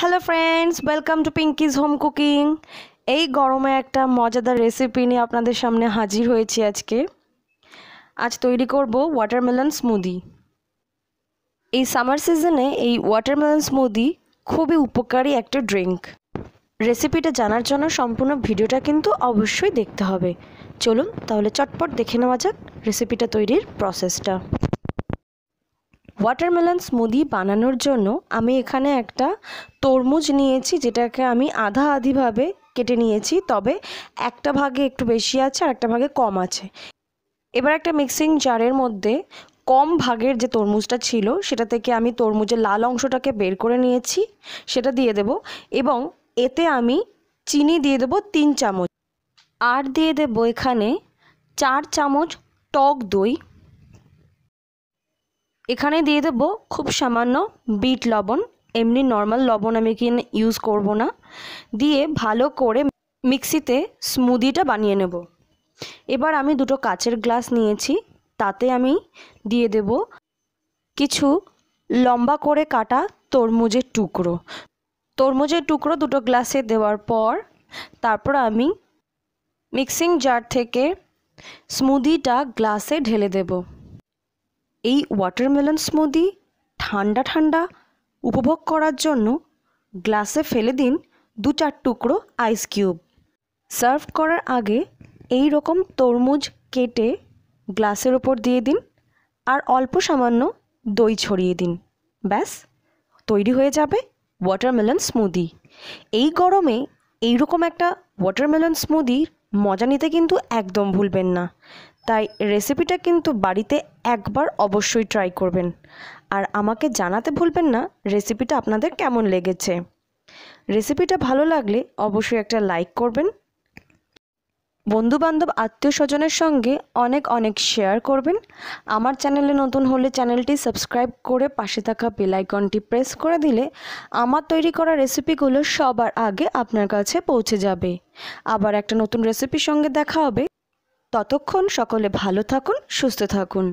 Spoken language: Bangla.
hello friends welcome to Pinky's home cooking এই গরমে একটা মজাদার রেসিপি নিয়ে আপনাদের সামনে হাজির হয়েছি আজকে আজ তৈরি করব ওয়াটারমেলন স্মুদি এই সামার সিজনে এই ওয়াটারমেলন স্মুদি খুবই উপকারী একটা ড্রিঙ্ক রেসিপিটা জানার জন্য সম্পূর্ণ ভিডিওটা কিন্তু অবশ্যই দেখতে হবে চলুন তাহলে চটপট দেখে নেওয়া যাক রেসিপিটা তৈরির প্রসেসটা ওয়াটারমেলন স্মুদি বানানোর জন্য আমি এখানে একটা তরমুজ নিয়েছি যেটাকে আমি আধা আধিভাবে কেটে নিয়েছি তবে একটা ভাগে একটু বেশি আছে আর একটা ভাগে কম আছে এবার একটা মিক্সিং জারের মধ্যে কম ভাগের যে তরমুজটা ছিল সেটা থেকে আমি তরমুজের লাল অংশটাকে বের করে নিয়েছি সেটা দিয়ে দেব এবং এতে আমি চিনি দিয়ে দেব তিন চামচ আর দিয়ে দেব এখানে চার চামচ টক দই এখানে দিয়ে দেব খুব সামান্য বিট লবণ এমনি নর্মাল লবণ আমি কিনে ইউজ করব না দিয়ে ভালো করে মিক্সিতে স্মুদিটা বানিয়ে নেব এবার আমি দুটো কাচের গ্লাস নিয়েছি তাতে আমি দিয়ে দেব কিছু লম্বা করে কাটা তরমুজের টুকরো তরমুজের টুকরো দুটো গ্লাসে দেওয়ার পর তারপর আমি মিক্সিং জার থেকে স্মুদিটা গ্লাসে ঢেলে দেবো এই ওয়াটারমেলন স্মুদি ঠান্ডা ঠান্ডা উপভোগ করার জন্য গ্লাসে ফেলে দিন দু চার টুকরো আইস কিউব সার্ভ করার আগে এই রকম তরমুজ কেটে গ্লাসের ওপর দিয়ে দিন আর অল্প সামান্য দই ছড়িয়ে দিন ব্যাস তৈরি হয়ে যাবে ওয়াটারমেলন স্মুদি এই গরমে এই রকম একটা ওয়াটারমেলন স্মুদির মজা নিতে কিন্তু একদম ভুলবেন না তাই রেসিপিটা কিন্তু বাড়িতে একবার অবশ্যই ট্রাই করবেন আর আমাকে জানাতে ভুলবেন না রেসিপিটা আপনাদের কেমন লেগেছে রেসিপিটা ভালো লাগলে অবশ্যই একটা লাইক করবেন বন্ধুবান্ধব আত্মীয় স্বজনের সঙ্গে অনেক অনেক শেয়ার করবেন আমার চ্যানেলে নতুন হলে চ্যানেলটি সাবস্ক্রাইব করে পাশে থাকা বেলাইকনটি প্রেস করে দিলে আমার তৈরি করা রেসিপিগুলো সবার আগে আপনার কাছে পৌঁছে যাবে আবার একটা নতুন রেসিপির সঙ্গে দেখা হবে ততক্ষণ সকলে ভালো থাকুন সুস্থ থাকুন